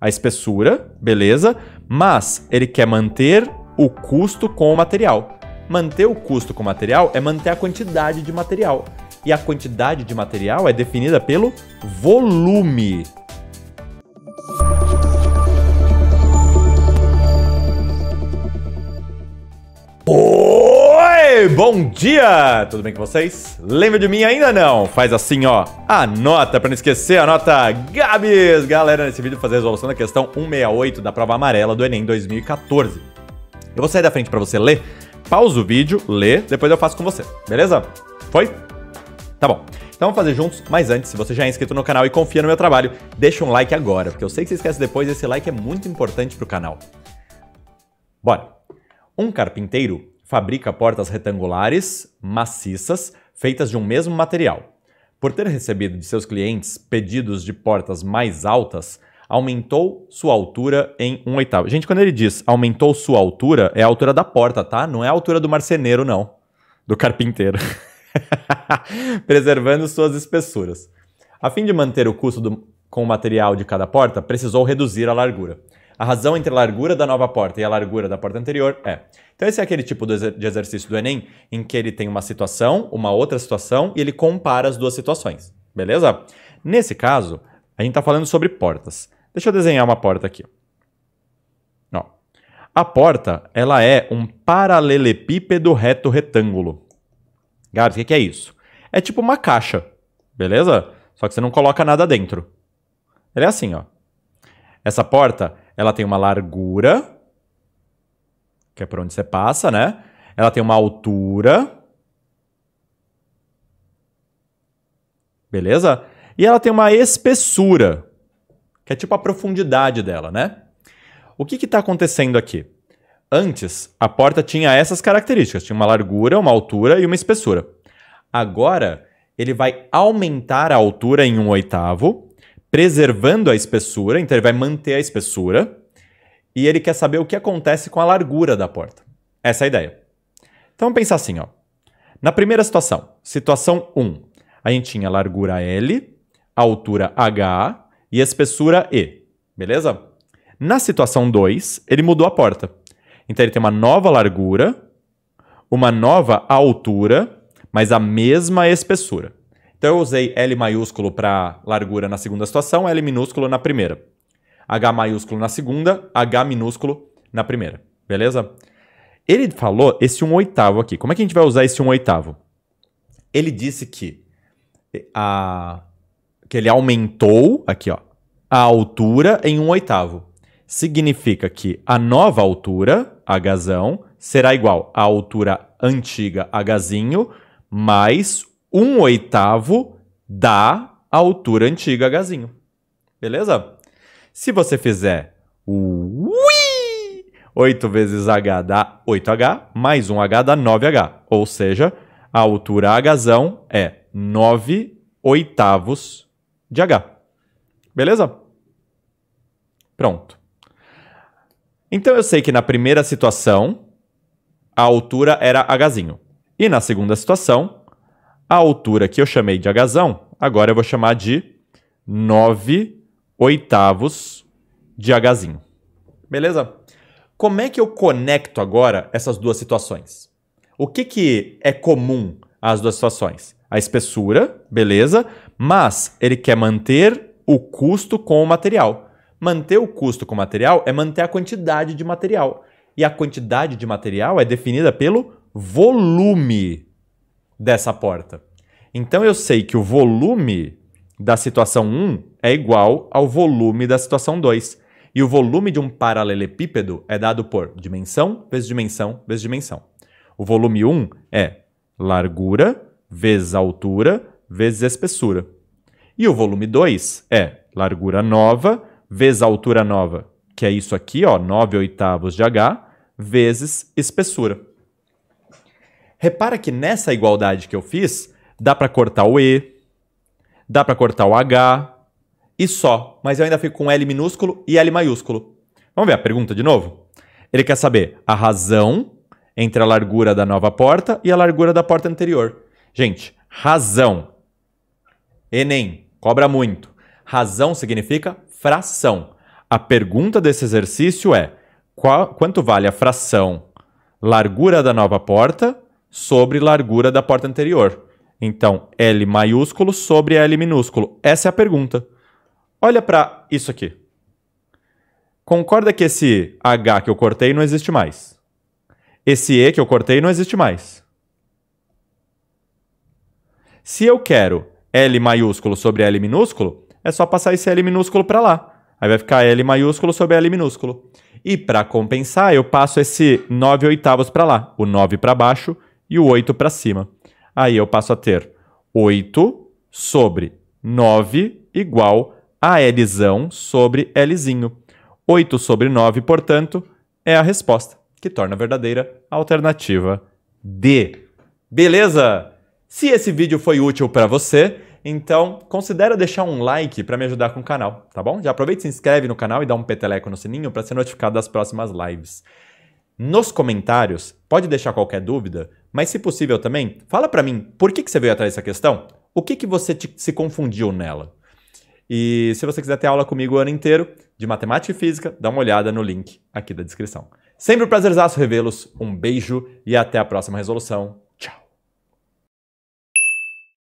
A espessura, beleza, mas ele quer manter o custo com o material. Manter o custo com o material é manter a quantidade de material. E a quantidade de material é definida pelo volume bom dia! Tudo bem com vocês? Lembra de mim ainda não? Faz assim, ó, anota para não esquecer, anota Gabs! Galera, nesse vídeo vou fazer a resolução da questão 168 da prova amarela do Enem 2014. Eu vou sair da frente para você ler, pausa o vídeo, lê, depois eu faço com você, beleza? Foi? Tá bom. Então vamos fazer juntos, mas antes, se você já é inscrito no canal e confia no meu trabalho, deixa um like agora, porque eu sei que você esquece depois, esse like é muito importante pro canal. Bora! Um carpinteiro fabrica portas retangulares, maciças, feitas de um mesmo material. Por ter recebido de seus clientes pedidos de portas mais altas, aumentou sua altura em um oitavo. Gente, quando ele diz aumentou sua altura, é a altura da porta, tá? Não é a altura do marceneiro, não. Do carpinteiro. Preservando suas espessuras. A fim de manter o custo do, com o material de cada porta, precisou reduzir a largura. A razão entre a largura da nova porta e a largura da porta anterior é. Então, esse é aquele tipo de exercício do Enem em que ele tem uma situação, uma outra situação e ele compara as duas situações, beleza? Nesse caso, a gente está falando sobre portas. Deixa eu desenhar uma porta aqui. Ó. A porta, ela é um paralelepípedo reto retângulo. Gabs, o que é isso? É tipo uma caixa, beleza? Só que você não coloca nada dentro. Ela é assim, ó. Essa porta, ela tem uma largura, que é por onde você passa, né? Ela tem uma altura. Beleza? E ela tem uma espessura, que é tipo a profundidade dela, né? O que está acontecendo aqui? Antes, a porta tinha essas características: tinha uma largura, uma altura e uma espessura. Agora, ele vai aumentar a altura em um oitavo preservando a espessura, então ele vai manter a espessura, e ele quer saber o que acontece com a largura da porta. Essa é a ideia. Então vamos pensar assim, ó. Na primeira situação, situação 1, a gente tinha largura L, altura H e espessura E, beleza? Na situação 2, ele mudou a porta. Então ele tem uma nova largura, uma nova altura, mas a mesma espessura. Então eu usei L maiúsculo para largura na segunda situação, L minúsculo na primeira. H maiúsculo na segunda, H minúsculo na primeira. Beleza? Ele falou esse 1 um oitavo aqui. Como é que a gente vai usar esse 1 um oitavo? Ele disse que, eh, a, que ele aumentou aqui, ó, a altura em 1 um oitavo. Significa que a nova altura, Hzão, será igual à altura antiga, Hzinho, mais um oitavo da altura antiga Hzinho. Beleza? Se você fizer o 8 vezes H dá 8H, mais 1H dá 9H. Ou seja, a altura Hzão é 9 oitavos de H. Beleza? Pronto. Então eu sei que na primeira situação a altura era hzinho. E na segunda situação a altura que eu chamei de agazão, agora eu vou chamar de 9 oitavos de agazinho. Beleza? Como é que eu conecto agora essas duas situações? O que, que é comum às duas situações? A espessura, beleza, mas ele quer manter o custo com o material. Manter o custo com o material é manter a quantidade de material. E a quantidade de material é definida pelo volume dessa porta. Então eu sei que o volume da situação 1 é igual ao volume da situação 2. E o volume de um paralelepípedo é dado por dimensão vezes dimensão vezes dimensão. O volume 1 é largura vezes altura vezes espessura. E o volume 2 é largura nova vezes altura nova, que é isso aqui, ó, 9 oitavos de h, vezes espessura. Repara que nessa igualdade que eu fiz, dá para cortar o E, dá para cortar o H e só, mas eu ainda fico com L minúsculo e L maiúsculo. Vamos ver a pergunta de novo? Ele quer saber a razão entre a largura da nova porta e a largura da porta anterior. Gente, razão. Enem, cobra muito. Razão significa fração. A pergunta desse exercício é: qual, quanto vale a fração largura da nova porta sobre largura da porta anterior. Então, L maiúsculo sobre L minúsculo. Essa é a pergunta. Olha para isso aqui. Concorda que esse H que eu cortei não existe mais. Esse E que eu cortei não existe mais. Se eu quero L maiúsculo sobre L minúsculo, é só passar esse L minúsculo para lá. Aí vai ficar L maiúsculo sobre L minúsculo. E para compensar, eu passo esse 9 oitavos para lá, o 9 para baixo e o 8 para cima. Aí eu passo a ter 8 sobre 9 igual a L sobre L. 8 sobre 9, portanto, é a resposta, que torna verdadeira a alternativa D. Beleza? Se esse vídeo foi útil para você, então considera deixar um like para me ajudar com o canal, tá bom? Já aproveita, se inscreve no canal e dá um peteleco no sininho para ser notificado das próximas lives nos comentários. Pode deixar qualquer dúvida, mas se possível também, fala para mim por que, que você veio atrás dessa questão? O que, que você te, se confundiu nela? E se você quiser ter aula comigo o ano inteiro de matemática e física, dá uma olhada no link aqui da descrição. Sempre um prazerzaço revê-los, um beijo e até a próxima resolução.